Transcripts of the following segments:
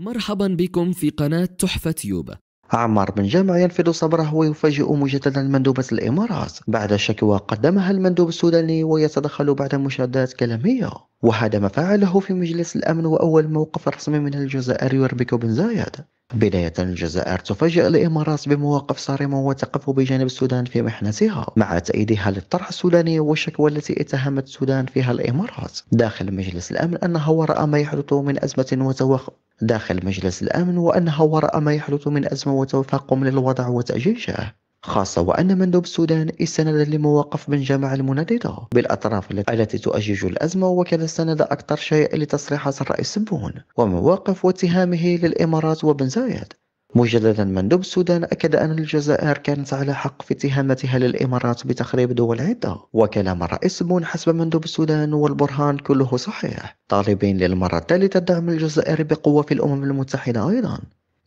مرحبا بكم في قناة تحفة تيوب عمار بن جمع ينفذ صبره ويفاجئ مجددا مندوبة الإمارات بعد شكوى قدمها المندوب السوداني ويتدخل بعد مشادات كلامية وهذا ما فعله في مجلس الأمن وأول موقف رسمي من الجزائر يربك بن زايد بداية الجزائر تفاجأ الإمارات بمواقف صارمة وتقف بجانب السودان في محنتها مع تأييدها للطرح السوداني والشكوى التي اتهمت السودان فيها الإمارات داخل مجلس الأمن أنها وراء ما يحدث من أزمة وتوخ داخل مجلس الأمن وأنها وراء ما يحدث من أزمة وتفاقم للوضع وتأجيجه خاصة وأن مندوب السودان استند لمواقف من جماعة المنددة بالأطراف التي تؤجج الأزمة وكان استند أكثر شيء لتصريحات الرئيس بون ومواقف واتهامه للإمارات وبن زايد مجددا مندوب السودان أكد أن الجزائر كانت على حق في اتهامتها للإمارات بتخريب دول عدة وكلام الرئيس بون حسب مندوب السودان والبرهان كله صحيح طالبين للمرة الثالثة دعم الجزائر بقوة في الأمم المتحدة أيضا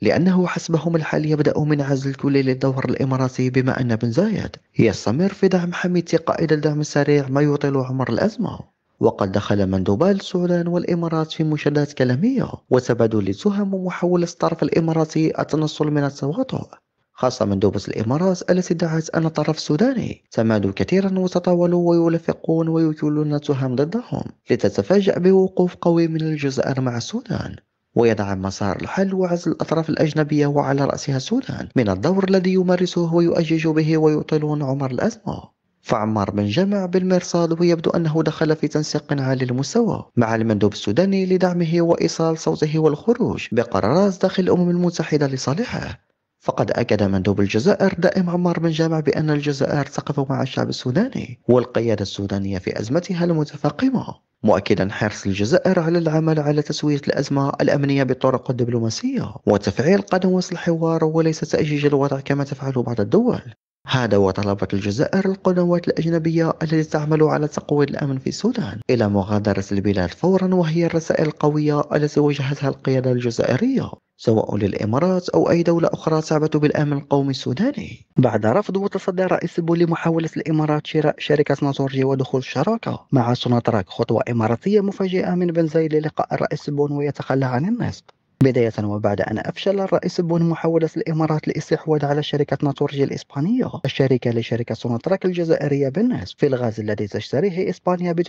لأنه حسبهم الحال يبدأ من عزل كل للدور الإماراتي بما أن بن زايد يستمر في دعم حميتي قائد الدعم السريع ما يطيل عمر الأزمة وقد دخل مندوبا السودان والإمارات في مشادات كلامية وتبادل لتهم ومحاولة الطرف الإماراتي التنصل من التواطؤ خاصة مندوبة الإمارات التي دعت أن الطرف السوداني تمادوا كثيرا وتطاولوا ويلفقون ويكلون تهم ضدهم لتتفاجأ بوقوف قوي من الجزائر مع السودان ويدعم مسار الحل وعزل الأطراف الأجنبية وعلى رأسها السودان من الدور الذي يمارسه ويؤجج به ويطيلون عمر الأزمة فعمار بن جمع بالمرصاد ويبدو أنه دخل في تنسيق عالي المستوى مع المندوب السوداني لدعمه وإيصال صوته والخروج بقرارات داخل الأمم المتحدة لصالحه فقد أكد مندوب الجزائر دائم عمار بن جامع بأن الجزائر تقف مع الشعب السوداني والقيادة السودانية في أزمتها المتفاقمة مؤكدا حرص الجزائر على العمل على تسوية الأزمة الأمنية بالطرق الدبلوماسية وتفعيل قنوات الحوار وليس تأجيج الوضع كما تفعل بعض الدول هذا وطلبت الجزائر القنوات الأجنبية التي تعمل على تقويض الأمن في السودان إلى مغادرة البلاد فورا وهي الرسائل القوية التي وجهتها القيادة الجزائرية سواء للإمارات أو أي دولة أخرى تعبت بالأمن القومي السوداني بعد رفض وتصدي رئيس بولي محاولة الإمارات شراء شركة ناتورجي ودخول الشراكة مع سوناتراك خطوة إماراتية مفاجئة من بنزيل للقاء الرئيس بون ويتخلى عن النصب بداية وبعد أن أفشل الرئيس بون محاولة الإمارات الاستحواذ على شركة ناتورجي الإسبانية الشركة لشركة سونتراك الجزائرية بالناس في الغاز الذي تشتريه إسبانيا ب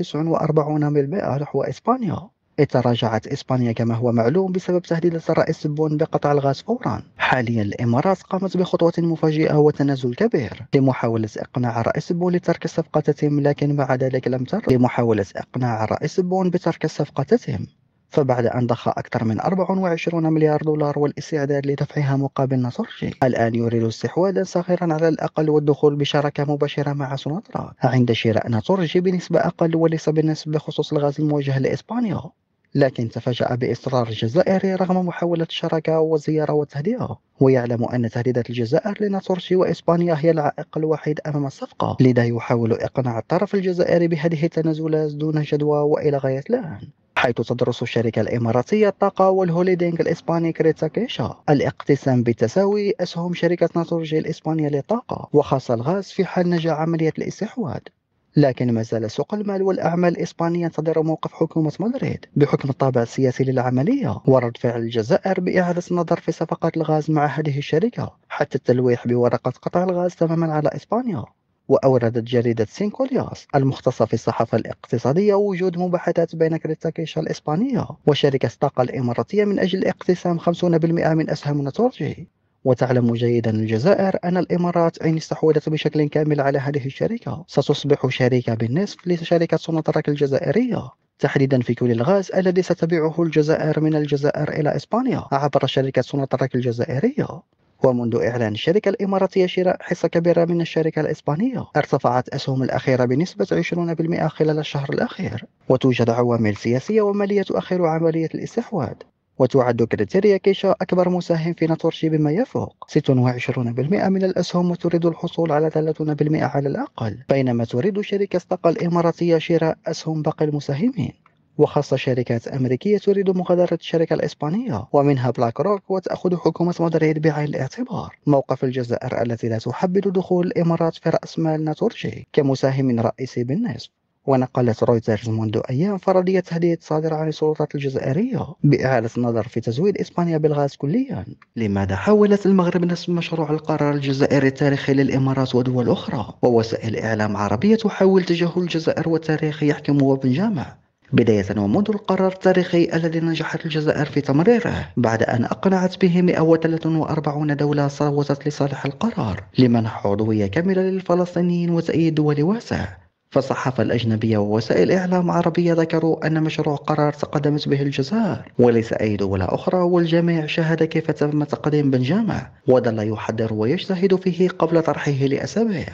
49% نحو إسبانيا إذ تراجعت إسبانيا كما هو معلوم بسبب تهديد الرئيس بون بقطع الغاز فورا حاليا الإمارات قامت بخطوة مفاجئة وتنازل كبير لمحاولة إقناع الرئيس بون لترك الصفقة تتم لكن مع ذلك لم تر لمحاولة إقناع الرئيس بون بترك الصفقة تتم فبعد أن ضخ أكثر من 24 مليار دولار والاستعداد لدفعها مقابل نصر الآن يريد استحواذا صغيرا على الأقل والدخول بشراكة مباشرة مع سوناترا عند شراء ناتورجي بنسبة أقل وليس بالنسبة بخصوص الغاز الموجه لإسبانيا لكن تفاجأ بإصرار الجزائري رغم محاولة الشراكة والزيارة والتهدئة ويعلم أن تهديدات الجزائر لناتورشي وإسبانيا هي العائق الوحيد أمام الصفقة لذا يحاول إقناع الطرف الجزائري بهذه التنازلات دون جدوى وإلى غاية الآن حيث تدرس الشركة الإماراتية الطاقة والهوليدينغ الإسباني كريتا كيشا الاقتسام بالتساوي أسهم شركة ناتورجي الإسبانية للطاقة وخاصة الغاز في حال نجا عملية الاستحواذ لكن ما زال سوق المال والأعمال الإسبانية ينتظر موقف حكومة مدريد بحكم الطابع السياسي للعملية ورد فعل الجزائر بإعادة النظر في صفقات الغاز مع هذه الشركة حتى التلويح بورقة قطع الغاز تماما على إسبانيا وأوردت جريدة سينكولياس المختصة في الصحافة الاقتصادية وجود مباحثات بين كريتاكيشا الإسبانية وشركة الطاقة الإماراتية من أجل اقتسام 50% من أسهم نتورجي وتعلم جيدا الجزائر أن الإمارات إن استحوذت بشكل كامل على هذه الشركة ستصبح شريكة بالنصف لشركة سوناترك الجزائرية تحديدا في كل الغاز الذي ستبيعه الجزائر من الجزائر إلى إسبانيا عبر شركة سوناترك الجزائرية ومنذ إعلان الشركة الإماراتية شراء حصة كبيرة من الشركة الإسبانية ارتفعت أسهم الأخيرة بنسبة 20% خلال الشهر الأخير وتوجد عوامل سياسية ومالية تؤخر عملية الاستحواذ وتعد كريتيريا كيشا أكبر مساهم في ناتورشي بما يفوق 26% من الأسهم وتريد الحصول على 30% على الأقل بينما تريد شركة استقل الإماراتية شراء أسهم باقي المساهمين وخاصة شركات أمريكية تريد مغادرة الشركة الإسبانية ومنها بلاك روك وتأخذ حكومة مدريد بعين الاعتبار موقف الجزائر التي لا تحبذ دخول الإمارات في رأس مال ناتورجي كمساهم رئيسي بالنسبة ونقلت رويترز منذ أيام فرضية تهديد صادرة عن السلطات الجزائرية بإعادة النظر في تزويد إسبانيا بالغاز كليا لماذا حاولت المغرب نفس مشروع القرار الجزائري التاريخي للإمارات ودول أخرى ووسائل إعلام عربية تحاول تجاهل الجزائر والتاريخ يحكمه بن جامع بداية ومنذ القرار التاريخي الذي نجحت الجزائر في تمريره بعد أن أقنعت به 143 دولة صوتت لصالح القرار لمنح عضوية كاملة للفلسطينيين وتأييد دول واسع فالصحافة الأجنبية ووسائل إعلام عربية ذكروا أن مشروع قرار تقدمت به الجزائر وليس أي دولة أخرى والجميع شاهد كيف تم تقديم بن جامع وظل يحضر ويجتهد فيه قبل طرحه لأسابيع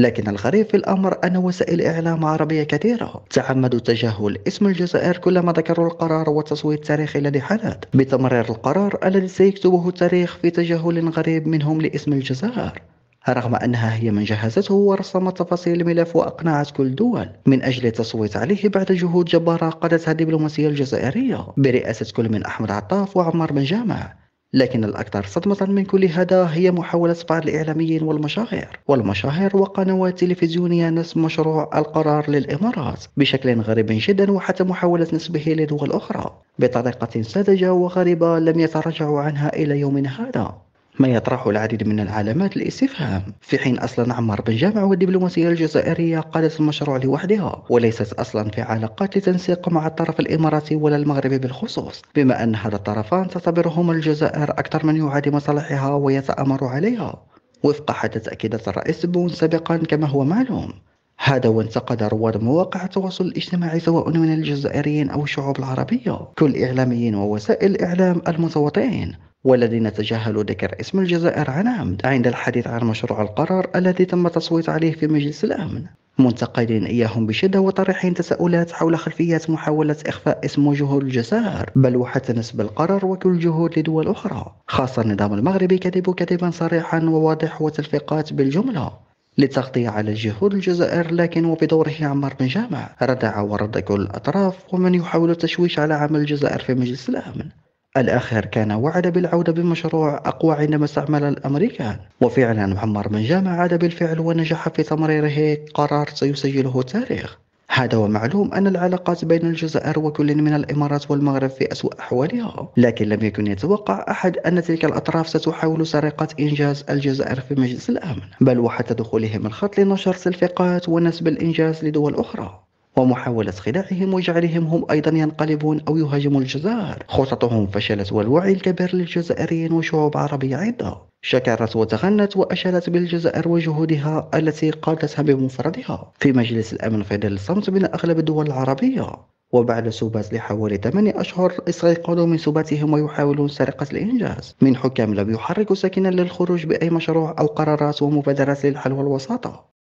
لكن الغريب في الأمر أن وسائل إعلام عربية كثيرة تعمدوا تجاهل اسم الجزائر كلما ذكروا القرار والتصويت التاريخي الذي حدث بتمرير القرار الذي سيكتبه التاريخ في تجاهل غريب منهم لاسم الجزائر رغم أنها هي من جهزته ورسمت تفاصيل الملف وأقنعت كل الدول من أجل التصويت عليه بعد جهود جبارة قادتها الدبلوماسية الجزائرية برئاسة كل من أحمد عطاف وعمار بن جامع لكن الأكثر صدمة من كل هذا هي محاولة بعض الإعلاميين والمشاهير والمشاهير وقنوات تلفزيونية نسب مشروع القرار للإمارات بشكل غريب جدا وحتى محاولة نسبه لدول أخرى بطريقة ساذجة وغريبة لم يتراجعوا عنها إلى يومنا هذا ما يطرحه العديد من العلامات الاستفهام في حين أصلا عمار بن جامع والدبلوماسية الجزائرية قادت المشروع لوحدها وليست أصلا في علاقات لتنسيق مع الطرف الإماراتي ولا المغربي بالخصوص بما أن هذا الطرفان تعتبرهما الجزائر أكثر من يعادي مصالحها ويتآمر عليها وفق حتى تأكيدات الرئيس بون سابقا كما هو معلوم هذا وانتقد رواد مواقع التواصل الاجتماعي سواء من الجزائريين أو الشعوب العربية كل إعلاميين ووسائل الإعلام المتواطئين والذي نتجاهل ذكر اسم الجزائر عن عمد عند الحديث عن مشروع القرار الذي تم التصويت عليه في مجلس الأمن منتقدين إياهم بشدة وطرحين تساؤلات حول خلفية محاولة إخفاء اسم جهود الجزائر بل وحتى نسب القرار وكل جهود لدول أخرى خاصة النظام المغربي كذب كذبا صريحا وواضح وتلفيقات بالجملة للتغطية على جهود الجزائر لكن وبدوره عمار بن جامع ردع ورد كل الأطراف ومن يحاول التشويش على عمل الجزائر في مجلس الأمن الآخر كان وعد بالعودة بمشروع أقوى عندما استعمل الأمريكان وفعلا محمد جامع عاد بالفعل ونجح في تمريره قرار سيسجله التاريخ هذا ومعلوم أن العلاقات بين الجزائر وكل من الإمارات والمغرب في أسوأ أحوالها لكن لم يكن يتوقع أحد أن تلك الأطراف ستحاول سرقة إنجاز الجزائر في مجلس الأمن بل وحتى دخولهم الخط لنشر تلفيقات ونسب الإنجاز لدول أخرى ومحاولة خداعهم وجعلهم هم أيضا ينقلبون أو يهاجموا الجزائر خططهم فشلت والوعي الكبير للجزائريين وشعوب عربية عدة شكرت وتغنت وأشادت بالجزائر وجهودها التي قادتها بمفردها في مجلس الأمن في دل الصمت بين أغلب الدول العربية وبعد سبات لحوالي 8 أشهر استيقظوا من سباتهم ويحاولون سرقة الإنجاز من حكام لم يحركوا ساكنا للخروج بأي مشروع أو قرارات ومبادرات للحل والوساطة